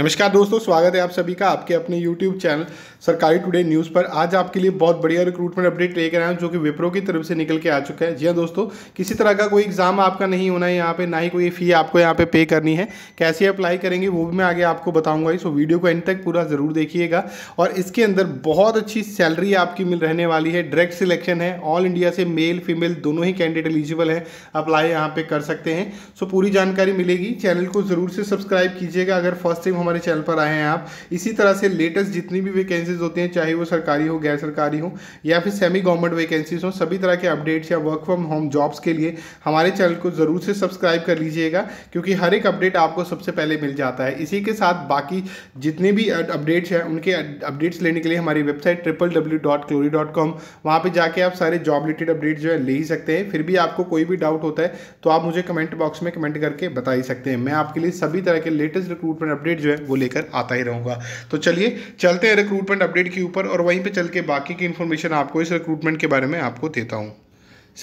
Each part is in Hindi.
नमस्कार दोस्तों स्वागत है आप सभी का आपके अपने YouTube चैनल सरकारी टुडे न्यूज़ पर आज आपके लिए बहुत बढ़िया रिक्रूटमेंट अपडेट लेकर आया हूँ जो कि विप्रो की तरफ से निकल के आ चुका है जी हाँ दोस्तों किसी तरह का कोई एग्ज़ाम आपका नहीं होना है यहाँ पे ना ही कोई फ़ी आपको यहाँ पे पे करनी है कैसे अप्लाई करेंगे वो भी मैं आगे आपको बताऊँगा इस वीडियो को एंड तक पूरा ज़रूर देखिएगा और इसके अंदर बहुत अच्छी सैलरी आपकी मिल रहने वाली है डायरेक्ट सिलेक्शन है ऑल इंडिया से मेल फीमेल दोनों ही कैंडिडेट एलिजिबल हैं अप्लाई यहाँ पर कर सकते हैं सो पूरी जानकारी मिलेगी चैनल को ज़रूर से सब्सक्राइब कीजिएगा अगर फर्स्ट टाइम हमारे चैनल पर आए हैं आप इसी तरह से लेटेस्ट जितनी भी वैकेंसीज होती हैं चाहे वो सरकारी हो गैर सरकारी हो या फिर सेमी गवर्नमेंट वैकेंसीज हो सभी तरह के अपडेट्स या वर्क फ्रॉम होम जॉब्स के लिए हमारे चैनल को ज़रूर से सब्सक्राइब कर लीजिएगा क्योंकि हर एक अपडेट आपको सबसे पहले मिल जाता है इसी के साथ बाकी जितने भी अपडेट्स हैं उनके अपडेट्स लेने के लिए हमारी वेबसाइट ट्रिपल डब्ल्यू डॉट क्लोरी डॉट कॉम वहाँ पर जाके आप सारे जॉब रिलेटेड अपडेट जो है ले ही सकते हैं फिर भी आपको कोई भी डाउट होता है तो आप मुझे कमेंट बॉक्स में कमेंट करके बता ही सकते हैं मैं आपके लिए सभी तरह के लेटेस्ट रिक्रूटमेंट अपडेट जो है है वो लेकर आता ही रहूँगा तो चलिए चलते हैं रिक्रूटमेंट अपडेट के ऊपर और वहीं पर चल के बाकी की इन्फॉर्मेशन आपको इस रिक्रूटमेंट के बारे में आपको देता हूँ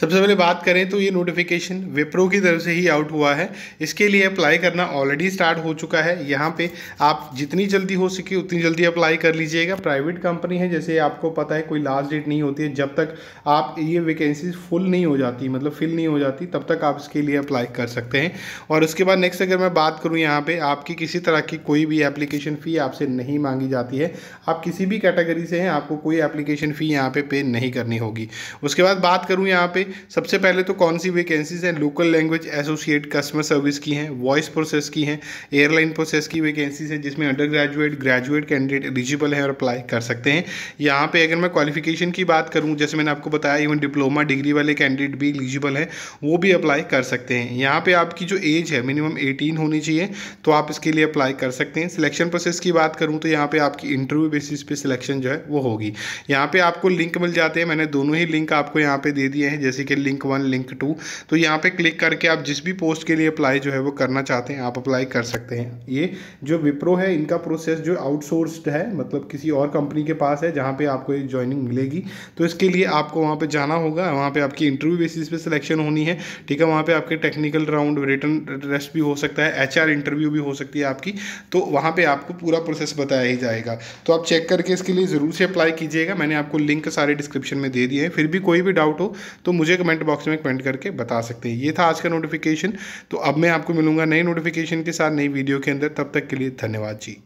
सबसे पहले बात करें तो ये नोटिफिकेशन विप्रो की तरफ से ही आउट हुआ है इसके लिए अप्लाई करना ऑलरेडी स्टार्ट हो चुका है यहाँ पे आप जितनी जल्दी हो सके उतनी जल्दी अप्लाई कर लीजिएगा प्राइवेट कंपनी है जैसे आपको पता है कोई लास्ट डेट नहीं होती है जब तक आप ये वैकेंसी फुल नहीं हो जाती मतलब फिल नहीं हो जाती तब तक आप इसके लिए अप्लाई कर सकते हैं और उसके बाद नेक्स्ट अगर मैं बात करूँ यहाँ पर आपकी किसी तरह की कोई भी एप्लीकेशन फ़ी आपसे नहीं मांगी जाती है आप किसी भी कैटेगरी से हैं आपको कोई एप्लीकेशन फ़ी यहाँ पर पे नहीं करनी होगी उसके बाद बात करूँ यहाँ पर भाई सबसे पहले तो कौन सी वैकेंसीज हैं local language associate customer service की हैं वॉइस प्रोसेस की हैं एयरलाइन प्रोसेस की वैकेंसीज हैं जिसमें under graduate graduate candidate eligible हैं और अप्लाई कर सकते हैं यहाँ पे अगर मैं क्वालिफिकेशन की बात करूँ जैसे मैंने आपको बताया इवन डिप्लोमा डिग्री वाले कैंडिडेट भी एलिजिबल हैं वो भी अप्लाई कर सकते हैं यहाँ पर आपकी जो एज है मिनिमम एटीन होनी चाहिए तो आप इसके लिए अप्लाई कर सकते हैं सिलेक्शन प्रोसेस की बात करूँ तो यहाँ पर आपकी इंटरव्यू बेसिस पे सिलेक्शन जो है वो होगी यहाँ पर आपको लिंक मिल जाते हैं मैंने दोनों ही लिंक आपको यहाँ पर दे दिए हैं जैसे कि लिंक वन लिंक टू तो यहाँ पे क्लिक करके आप जिस भी पोस्ट के लिए अप्लाई जो है वो करना चाहते हैं आप अप्लाई कर सकते हैं ये जो विप्रो है इनका प्रोसेस जो आउटसोर्स है मतलब किसी और कंपनी के पास है जहाँ पर आपको ये ज्वाइनिंग मिलेगी तो इसके लिए आपको वहाँ पर जाना होगा वहाँ पर आपकी इंटरव्यू बेसिस पर सिलेक्शन होनी है ठीक है वहाँ पर आपके टेक्निकल राउंड रिटर्न रेस्ट भी हो सकता है एच इंटरव्यू भी हो सकती है आपकी तो वहाँ पर आपको पूरा प्रोसेस बताया ही जाएगा तो आप चेक करके इसके लिए ज़रूर से अप्लाई कीजिएगा मैंने आपको लिंक सारे डिस्क्रिप्शन में दे दिए हैं फिर भी कोई भी डाउट हो तो मुझे कमेंट बॉक्स में कमेंट करके बता सकते हैं ये था आज का नोटिफिकेशन तो अब मैं आपको मिलूंगा नई नोटिफिकेशन के साथ नई वीडियो के अंदर तब तक के लिए धन्यवाद जी